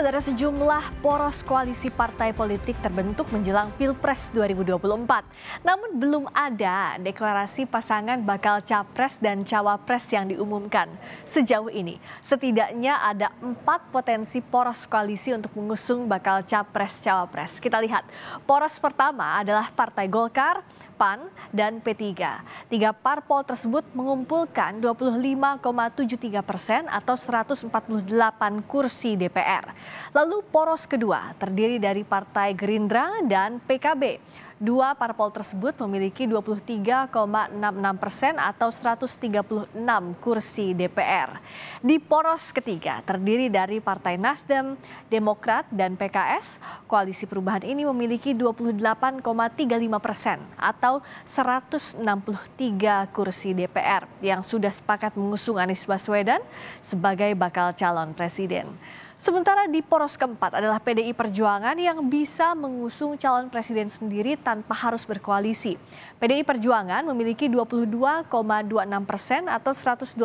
Saudara sejumlah poros koalisi partai politik terbentuk menjelang Pilpres 2024. Namun belum ada deklarasi pasangan bakal capres dan cawapres yang diumumkan. Sejauh ini, setidaknya ada empat potensi poros koalisi untuk mengusung bakal capres-cawapres. Kita lihat, poros pertama adalah Partai Golkar, PAN, dan P3. Tiga parpol tersebut mengumpulkan 25,73 persen atau 148 kursi DPR. Lalu poros kedua terdiri dari Partai Gerindra dan PKB. Dua parpol tersebut memiliki 23,66 persen atau 136 kursi DPR. Di poros ketiga terdiri dari Partai Nasdem, Demokrat, dan PKS, Koalisi Perubahan ini memiliki 28,35 persen atau 163 kursi DPR yang sudah sepakat mengusung Anies Baswedan sebagai bakal calon presiden. Sementara di poros keempat adalah PDI Perjuangan yang bisa mengusung calon presiden sendiri tanpa harus berkoalisi. PDI Perjuangan memiliki 22,26 persen atau 128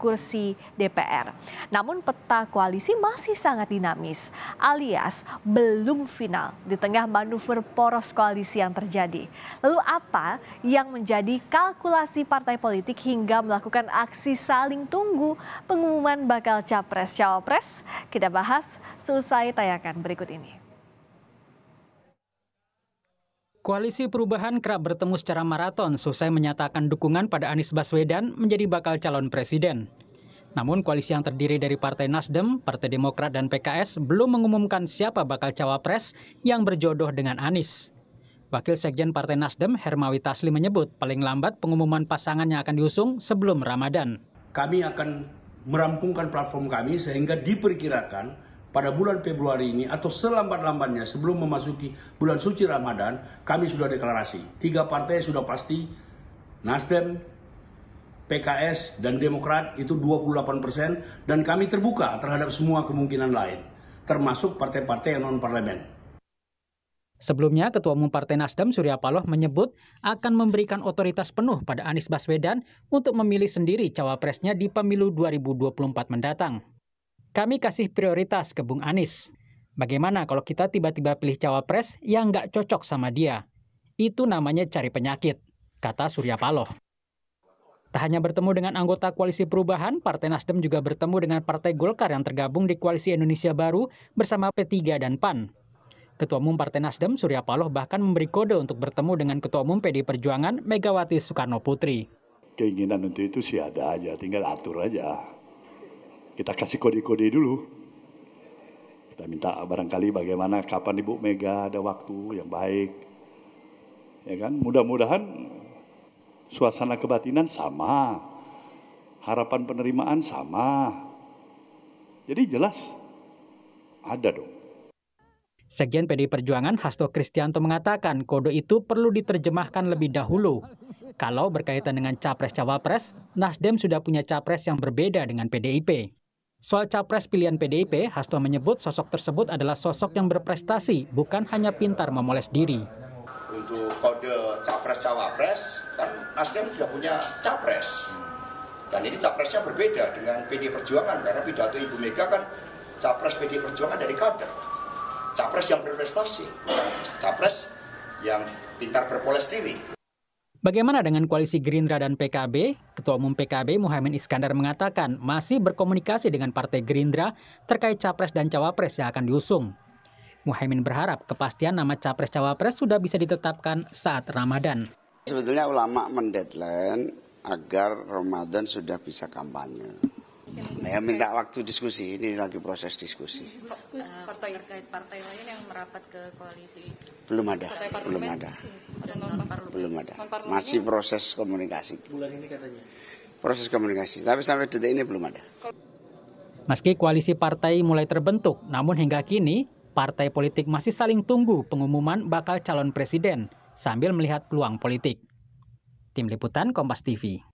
kursi DPR. Namun peta koalisi masih sangat dinamis alias belum final di tengah manuver poros koalisi yang terjadi. Lalu apa yang menjadi kalkulasi partai politik hingga melakukan aksi saling tunggu pengumuman bakal capres-cawapres? Kita bahas selesai tayangan berikut ini. Koalisi Perubahan kerap bertemu secara maraton selesai menyatakan dukungan pada Anies Baswedan menjadi bakal calon presiden. Namun koalisi yang terdiri dari Partai Nasdem, Partai Demokrat, dan PKS belum mengumumkan siapa bakal cawapres yang berjodoh dengan Anies. Wakil Sekjen Partai Nasdem Hermawi Tasli menyebut paling lambat pengumuman pasangan yang akan diusung sebelum Ramadan. Kami akan merampungkan platform kami sehingga diperkirakan pada bulan Februari ini atau selambat-lambatnya sebelum memasuki bulan suci Ramadan kami sudah deklarasi. Tiga partai sudah pasti Nasdem, PKS dan Demokrat itu 28% dan kami terbuka terhadap semua kemungkinan lain termasuk partai-partai yang non parlemen. Sebelumnya, Ketua Umum Partai Nasdem Surya Paloh menyebut akan memberikan otoritas penuh pada Anies Baswedan untuk memilih sendiri cawapresnya di pemilu 2024 mendatang. Kami kasih prioritas ke Bung Anies. Bagaimana kalau kita tiba-tiba pilih cawapres yang nggak cocok sama dia? Itu namanya cari penyakit, kata Surya Paloh. Tak hanya bertemu dengan anggota Koalisi Perubahan, Partai Nasdem juga bertemu dengan Partai Golkar yang tergabung di Koalisi Indonesia Baru bersama P3 dan PAN. Ketua Umum Partai Nasdem Surya Paloh bahkan memberi kode untuk bertemu dengan Ketua Umum PD Perjuangan Megawati Soekarno Putri. Keinginan untuk itu sih ada aja, tinggal atur aja. Kita kasih kode-kode dulu. Kita minta barangkali bagaimana kapan Ibu Mega ada waktu yang baik. Ya kan? Mudah-mudahan suasana kebatinan sama. Harapan penerimaan sama. Jadi jelas ada dong. Sekjen PDI Perjuangan Hasto Kristianto mengatakan kode itu perlu diterjemahkan lebih dahulu. Kalau berkaitan dengan capres-cawapres, Nasdem sudah punya capres yang berbeda dengan PDIP. Soal capres pilihan PDIP, Hasto menyebut sosok tersebut adalah sosok yang berprestasi, bukan hanya pintar memoles diri. Untuk kode capres-cawapres, kan Nasdem sudah punya capres. Dan ini capresnya berbeda dengan PD Perjuangan, karena pidato Ibu Mega kan capres PD Perjuangan dari kader capres yang berprestasi, capres yang pintar berpoles diri. Bagaimana dengan koalisi Gerindra dan PKB? Ketua Umum PKB Muhammad Iskandar mengatakan masih berkomunikasi dengan Partai Gerindra terkait capres dan cawapres yang akan diusung. Muhammad berharap kepastian nama capres-cawapres sudah bisa ditetapkan saat Ramadan. Sebetulnya ulama mendeadline agar Ramadan sudah bisa kampanye. Ya minta waktu diskusi, ini lagi proses diskusi. Gus, hmm, eh, partai. Terkait partai lain yang merapat ke koalisi? Belum ada, belum ada. Belum ada. Masih proses komunikasi. Bulan ini katanya. Proses komunikasi, tapi sampai detik ini belum ada. Meski koalisi partai mulai terbentuk, namun hingga kini partai politik masih saling tunggu pengumuman bakal calon presiden sambil melihat peluang politik. Tim Liputan Kompas TV